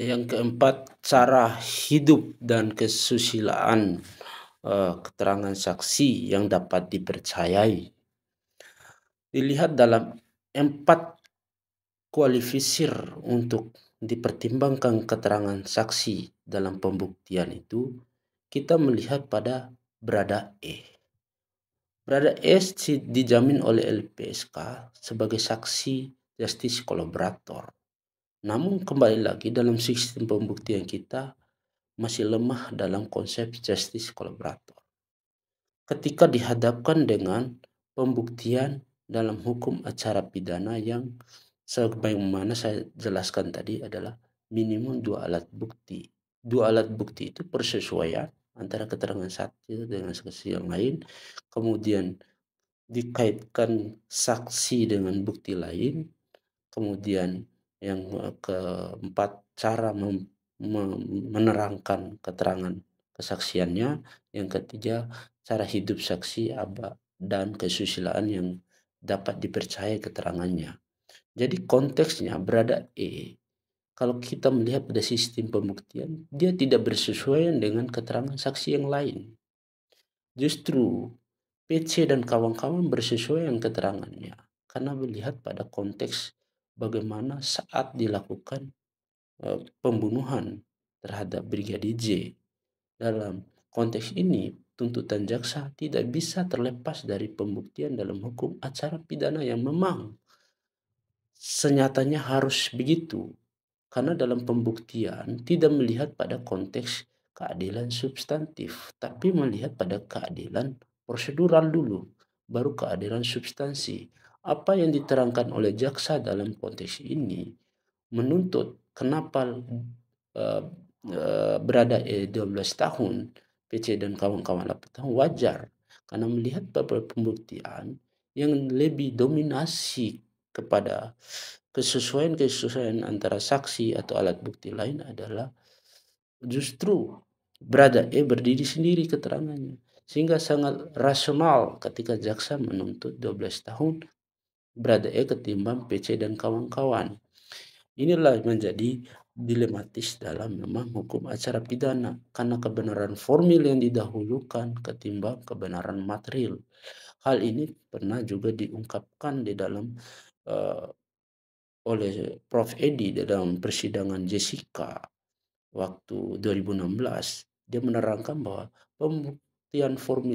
Yang keempat, cara hidup dan kesusilaan uh, keterangan saksi yang dapat dipercayai. Dilihat dalam empat kualifisir untuk dipertimbangkan keterangan saksi dalam pembuktian itu, kita melihat pada berada E. Berada E dijamin oleh LPSK sebagai saksi justice kolaborator namun kembali lagi dalam sistem pembuktian kita masih lemah dalam konsep justice kolaborator. Ketika dihadapkan dengan pembuktian dalam hukum acara pidana yang sebagaimana saya jelaskan tadi adalah minimum dua alat bukti. Dua alat bukti itu persesuaian antara keterangan satu dengan saksi yang lain, kemudian dikaitkan saksi dengan bukti lain, kemudian yang eh, keempat cara menerangkan keterangan kesaksiannya yang ketiga cara hidup saksi aba dan kesusilaan yang dapat dipercaya keterangannya jadi konteksnya berada E kalau kita melihat pada sistem pembuktian, dia tidak bersesuaian dengan keterangan saksi yang lain. Justru PC dan kawan-kawan bersesuaian keterangannya karena melihat pada konteks bagaimana saat dilakukan pembunuhan terhadap Brigadir J. Dalam konteks ini, tuntutan jaksa tidak bisa terlepas dari pembuktian dalam hukum acara pidana yang memang senyatanya harus begitu karena dalam pembuktian tidak melihat pada konteks keadilan substantif tapi melihat pada keadilan prosedural dulu baru keadilan substansi apa yang diterangkan oleh jaksa dalam konteks ini menuntut kenapa uh, uh, berada eh, 12 tahun PC dan kawan-kawan 8 tahun wajar karena melihat beberapa pembuktian yang lebih dominasi kepada kesesuaian-kesesuaian antara saksi atau alat bukti lain adalah justru berada E berdiri sendiri keterangannya sehingga sangat rasional ketika jaksa menuntut 12 tahun berada eh, ketimbang PC dan kawan-kawan. Inilah menjadi dilematis dalam memang hukum acara pidana karena kebenaran formil yang didahulukan ketimbang kebenaran material. Hal ini pernah juga diungkapkan di dalam uh, oleh Prof. Edi dalam persidangan Jessica waktu 2016. Dia menerangkan bahwa pembuktian formil